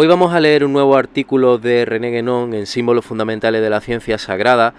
Hoy vamos a leer un nuevo artículo de René Guénon en Símbolos Fundamentales de la Ciencia Sagrada,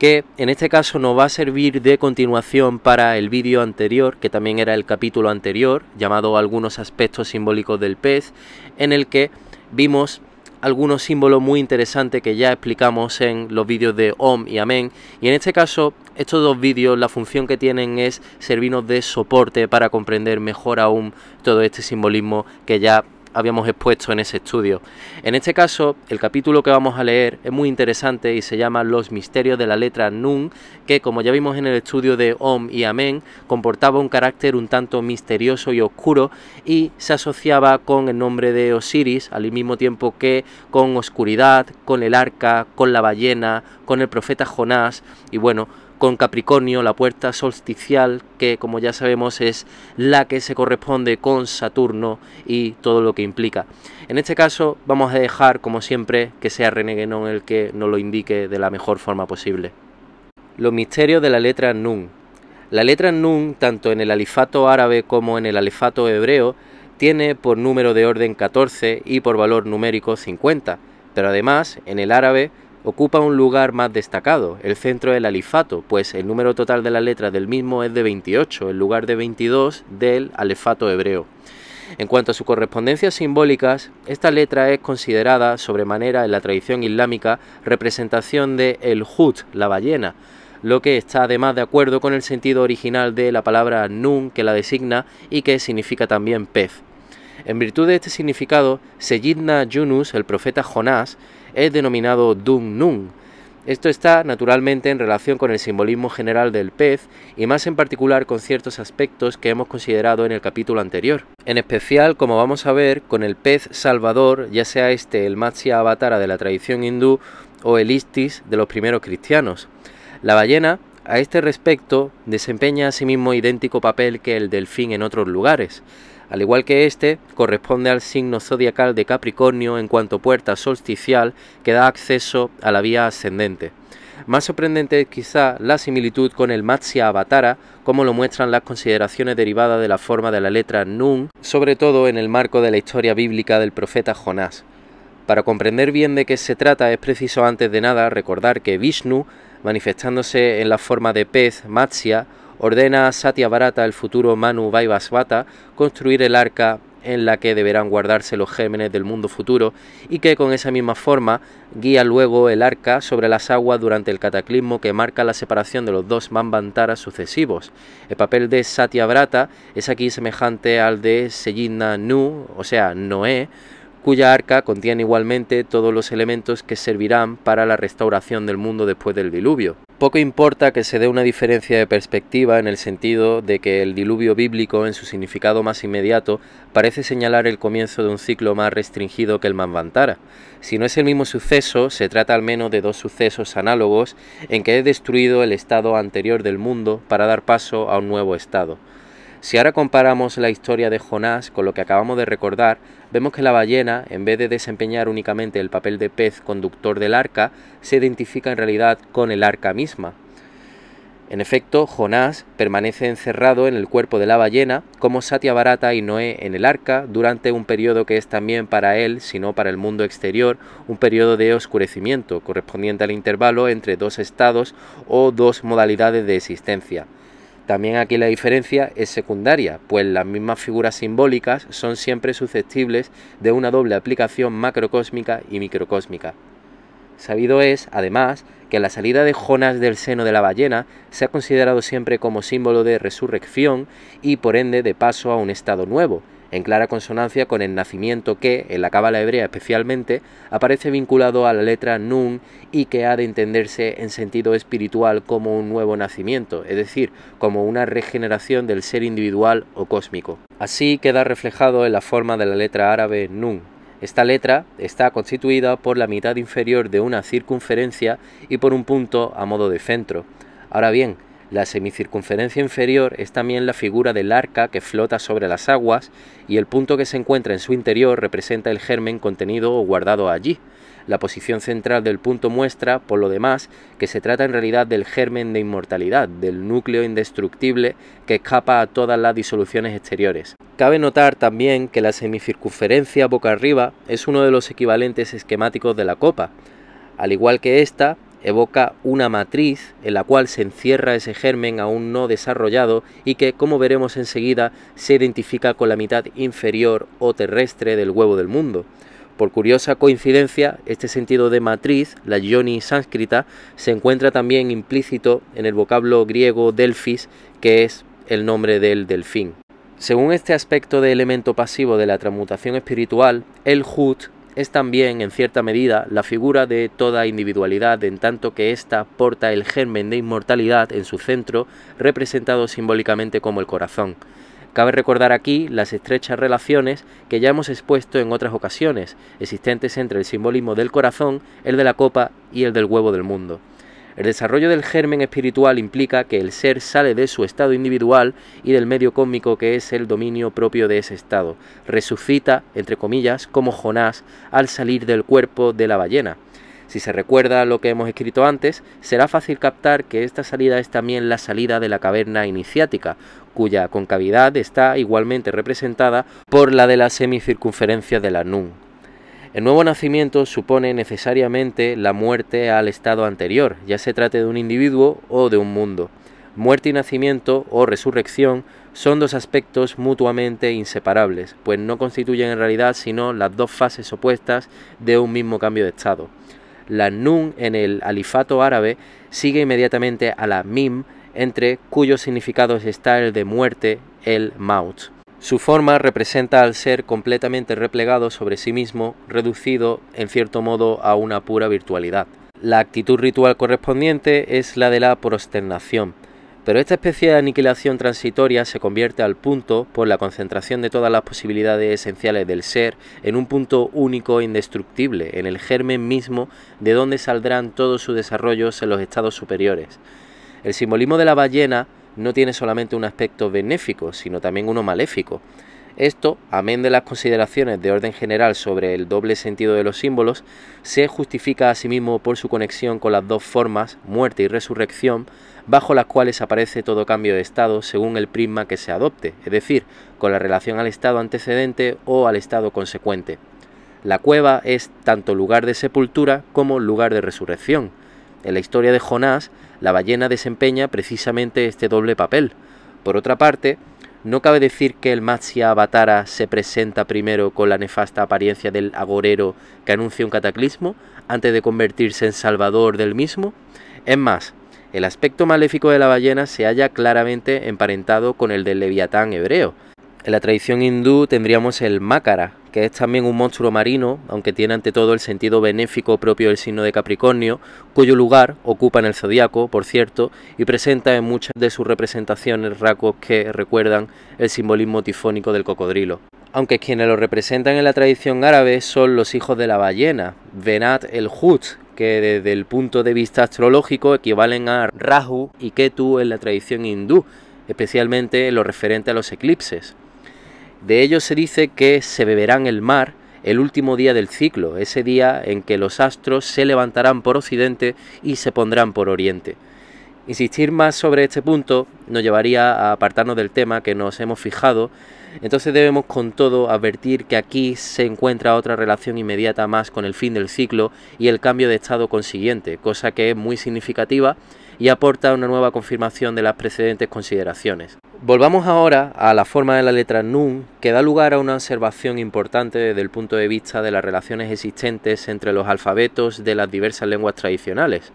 que en este caso nos va a servir de continuación para el vídeo anterior, que también era el capítulo anterior, llamado Algunos aspectos simbólicos del pez, en el que vimos algunos símbolos muy interesantes que ya explicamos en los vídeos de Om y Amén. Y en este caso, estos dos vídeos, la función que tienen es servirnos de soporte para comprender mejor aún todo este simbolismo que ya habíamos expuesto en ese estudio. En este caso, el capítulo que vamos a leer es muy interesante y se llama Los misterios de la letra Nun, que como ya vimos en el estudio de Om y Amén, comportaba un carácter un tanto misterioso y oscuro y se asociaba con el nombre de Osiris, al mismo tiempo que con oscuridad, con el arca, con la ballena, con el profeta Jonás y bueno, con Capricornio, la puerta solsticial, que como ya sabemos es la que se corresponde con Saturno y todo lo que implica. En este caso vamos a dejar, como siempre, que sea René Guénon el que nos lo indique de la mejor forma posible. Los misterios de la letra Nun. La letra Nun, tanto en el alifato árabe como en el alifato hebreo, tiene por número de orden 14 y por valor numérico 50, pero además en el árabe ocupa un lugar más destacado, el centro del alifato, pues el número total de las letras del mismo es de 28, en lugar de 22 del alefato hebreo. En cuanto a sus correspondencias simbólicas, esta letra es considerada sobremanera en la tradición islámica representación de el hut, la ballena, lo que está además de acuerdo con el sentido original de la palabra nun que la designa y que significa también pez. En virtud de este significado, Seyidna Yunus, el profeta Jonás, es denominado Dum Nun. Esto está naturalmente en relación con el simbolismo general del pez y más en particular con ciertos aspectos que hemos considerado en el capítulo anterior. En especial, como vamos a ver, con el pez salvador, ya sea este el Matsya Avatara de la tradición hindú o el Istis de los primeros cristianos. La ballena, a este respecto, desempeña asimismo idéntico papel que el delfín en otros lugares. Al igual que este, corresponde al signo zodiacal de Capricornio en cuanto puerta solsticial que da acceso a la vía ascendente. Más sorprendente es quizá la similitud con el Matsya Avatara, como lo muestran las consideraciones derivadas de la forma de la letra Nun, sobre todo en el marco de la historia bíblica del profeta Jonás. Para comprender bien de qué se trata es preciso antes de nada recordar que Vishnu, manifestándose en la forma de pez Matsya, ordena a Satya Barata, el futuro Manu Vaivasvata, construir el arca en la que deberán guardarse los gémenes del mundo futuro y que con esa misma forma guía luego el arca sobre las aguas durante el cataclismo que marca la separación de los dos Mambantaras sucesivos. El papel de Brata es aquí semejante al de Sejinna Nu, o sea, Noé, cuya arca contiene igualmente todos los elementos que servirán para la restauración del mundo después del diluvio. Poco importa que se dé una diferencia de perspectiva en el sentido de que el diluvio bíblico en su significado más inmediato parece señalar el comienzo de un ciclo más restringido que el Manvantara. Si no es el mismo suceso, se trata al menos de dos sucesos análogos en que he destruido el estado anterior del mundo para dar paso a un nuevo estado. Si ahora comparamos la historia de Jonás con lo que acabamos de recordar, vemos que la ballena, en vez de desempeñar únicamente el papel de pez conductor del arca, se identifica en realidad con el arca misma. En efecto, Jonás permanece encerrado en el cuerpo de la ballena, como Barata y Noé en el arca, durante un periodo que es también para él, sino para el mundo exterior, un periodo de oscurecimiento, correspondiente al intervalo entre dos estados o dos modalidades de existencia. También aquí la diferencia es secundaria, pues las mismas figuras simbólicas son siempre susceptibles de una doble aplicación macrocósmica y microcósmica. Sabido es, además, que la salida de Jonas del seno de la ballena se ha considerado siempre como símbolo de resurrección y por ende de paso a un estado nuevo, en clara consonancia con el nacimiento que, en la cábala hebrea especialmente, aparece vinculado a la letra Nun y que ha de entenderse en sentido espiritual como un nuevo nacimiento, es decir, como una regeneración del ser individual o cósmico. Así queda reflejado en la forma de la letra árabe Nun. Esta letra está constituida por la mitad inferior de una circunferencia y por un punto a modo de centro. Ahora bien, la semicircunferencia inferior es también la figura del arca que flota sobre las aguas y el punto que se encuentra en su interior representa el germen contenido o guardado allí. La posición central del punto muestra, por lo demás, que se trata en realidad del germen de inmortalidad, del núcleo indestructible que escapa a todas las disoluciones exteriores. Cabe notar también que la semicircunferencia boca arriba es uno de los equivalentes esquemáticos de la copa. Al igual que esta, evoca una matriz en la cual se encierra ese germen aún no desarrollado y que, como veremos enseguida, se identifica con la mitad inferior o terrestre del huevo del mundo. Por curiosa coincidencia, este sentido de matriz, la yoni sánscrita, se encuentra también implícito en el vocablo griego delfis, que es el nombre del delfín. Según este aspecto de elemento pasivo de la transmutación espiritual, el Hut es también, en cierta medida, la figura de toda individualidad en tanto que ésta porta el germen de inmortalidad en su centro, representado simbólicamente como el corazón. Cabe recordar aquí las estrechas relaciones que ya hemos expuesto en otras ocasiones, existentes entre el simbolismo del corazón, el de la copa y el del huevo del mundo. El desarrollo del germen espiritual implica que el ser sale de su estado individual y del medio cósmico que es el dominio propio de ese estado. Resucita, entre comillas, como Jonás al salir del cuerpo de la ballena. Si se recuerda lo que hemos escrito antes, será fácil captar que esta salida es también la salida de la caverna iniciática, cuya concavidad está igualmente representada por la de la semicircunferencia de la NUN. El nuevo nacimiento supone necesariamente la muerte al estado anterior, ya se trate de un individuo o de un mundo. Muerte y nacimiento o resurrección son dos aspectos mutuamente inseparables, pues no constituyen en realidad sino las dos fases opuestas de un mismo cambio de estado. La nun en el alifato árabe sigue inmediatamente a la mim, entre cuyos significados está el de muerte, el maut. Su forma representa al ser completamente replegado sobre sí mismo, reducido, en cierto modo, a una pura virtualidad. La actitud ritual correspondiente es la de la prosternación, pero esta especie de aniquilación transitoria se convierte al punto, por la concentración de todas las posibilidades esenciales del ser, en un punto único e indestructible, en el germen mismo de donde saldrán todos sus desarrollos en los estados superiores. El simbolismo de la ballena no tiene solamente un aspecto benéfico, sino también uno maléfico. Esto, amén de las consideraciones de orden general sobre el doble sentido de los símbolos, se justifica a sí mismo por su conexión con las dos formas, muerte y resurrección, bajo las cuales aparece todo cambio de estado según el prisma que se adopte, es decir, con la relación al estado antecedente o al estado consecuente. La cueva es tanto lugar de sepultura como lugar de resurrección, en la historia de Jonás, la ballena desempeña precisamente este doble papel. Por otra parte, no cabe decir que el Matsya Avatara se presenta primero con la nefasta apariencia del agorero que anuncia un cataclismo antes de convertirse en salvador del mismo. Es más, el aspecto maléfico de la ballena se halla claramente emparentado con el del leviatán hebreo. En la tradición hindú tendríamos el Mácara, que es también un monstruo marino, aunque tiene ante todo el sentido benéfico propio del signo de Capricornio, cuyo lugar ocupa en el zodiaco, por cierto, y presenta en muchas de sus representaciones rasgos que recuerdan el simbolismo tifónico del cocodrilo. Aunque quienes lo representan en la tradición árabe son los hijos de la ballena, Venat el Hut, que desde el punto de vista astrológico equivalen a Rahu y Ketu en la tradición hindú, especialmente en lo referente a los eclipses. De ellos se dice que se beberán el mar el último día del ciclo, ese día en que los astros se levantarán por occidente y se pondrán por oriente. Insistir más sobre este punto nos llevaría a apartarnos del tema que nos hemos fijado, entonces debemos con todo advertir que aquí se encuentra otra relación inmediata más con el fin del ciclo y el cambio de estado consiguiente, cosa que es muy significativa y aporta una nueva confirmación de las precedentes consideraciones. Volvamos ahora a la forma de la letra NUM, que da lugar a una observación importante desde el punto de vista de las relaciones existentes entre los alfabetos de las diversas lenguas tradicionales.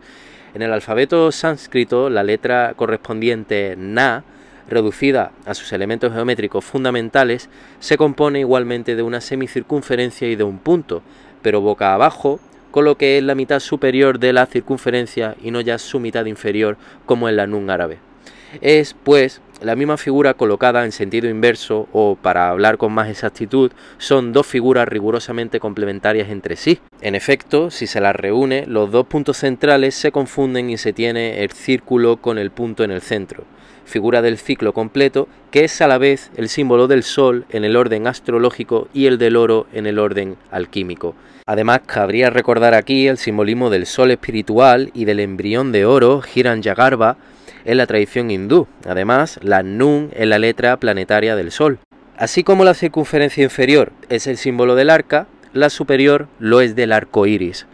En el alfabeto sánscrito, la letra correspondiente na, reducida a sus elementos geométricos fundamentales, se compone igualmente de una semicircunferencia y de un punto, pero boca abajo con lo que es la mitad superior de la circunferencia y no ya su mitad inferior como en la nun árabe es pues la misma figura colocada en sentido inverso o para hablar con más exactitud son dos figuras rigurosamente complementarias entre sí. En efecto, si se las reúne, los dos puntos centrales se confunden y se tiene el círculo con el punto en el centro, figura del ciclo completo que es a la vez el símbolo del sol en el orden astrológico y el del oro en el orden alquímico. Además, cabría recordar aquí el simbolismo del sol espiritual y del embrión de oro, giran Yagarba, en la tradición hindú, además la Nun es la letra planetaria del Sol. Así como la circunferencia inferior es el símbolo del arca, la superior lo es del arco iris,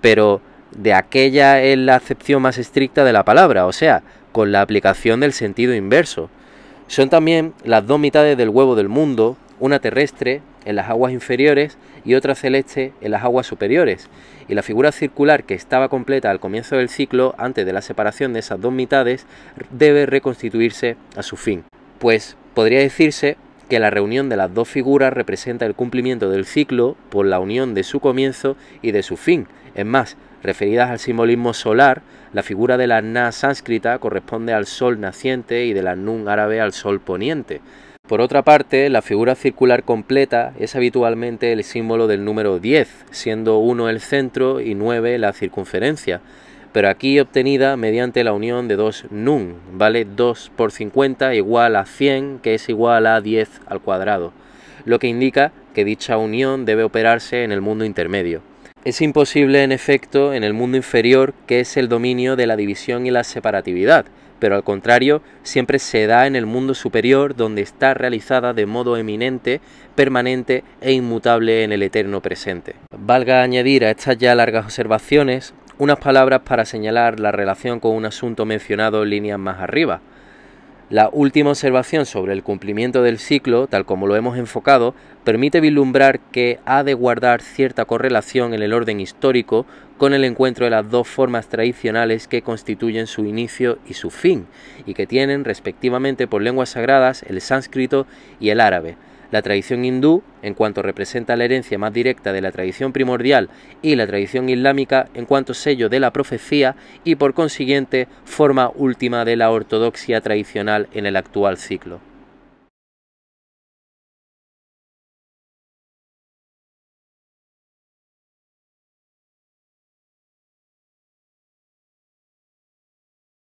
pero de aquella es la acepción más estricta de la palabra, o sea, con la aplicación del sentido inverso. Son también las dos mitades del huevo del mundo, una terrestre en las aguas inferiores y otra celeste en las aguas superiores, y la figura circular que estaba completa al comienzo del ciclo, antes de la separación de esas dos mitades, debe reconstituirse a su fin. Pues podría decirse que la reunión de las dos figuras representa el cumplimiento del ciclo por la unión de su comienzo y de su fin. Es más, referidas al simbolismo solar, la figura de la Na sánscrita corresponde al sol naciente y de la Nun árabe al sol poniente. Por otra parte, la figura circular completa es habitualmente el símbolo del número 10, siendo 1 el centro y 9 la circunferencia, pero aquí obtenida mediante la unión de dos nun, vale 2 por 50 igual a 100, que es igual a 10 al cuadrado, lo que indica que dicha unión debe operarse en el mundo intermedio. Es imposible, en efecto, en el mundo inferior, que es el dominio de la división y la separatividad, pero al contrario, siempre se da en el mundo superior donde está realizada de modo eminente, permanente e inmutable en el eterno presente. Valga añadir a estas ya largas observaciones unas palabras para señalar la relación con un asunto mencionado en líneas más arriba, la última observación sobre el cumplimiento del ciclo, tal como lo hemos enfocado, permite vislumbrar que ha de guardar cierta correlación en el orden histórico con el encuentro de las dos formas tradicionales que constituyen su inicio y su fin, y que tienen respectivamente por lenguas sagradas el sánscrito y el árabe. La tradición hindú, en cuanto representa la herencia más directa de la tradición primordial, y la tradición islámica, en cuanto sello de la profecía y por consiguiente forma última de la ortodoxia tradicional en el actual ciclo.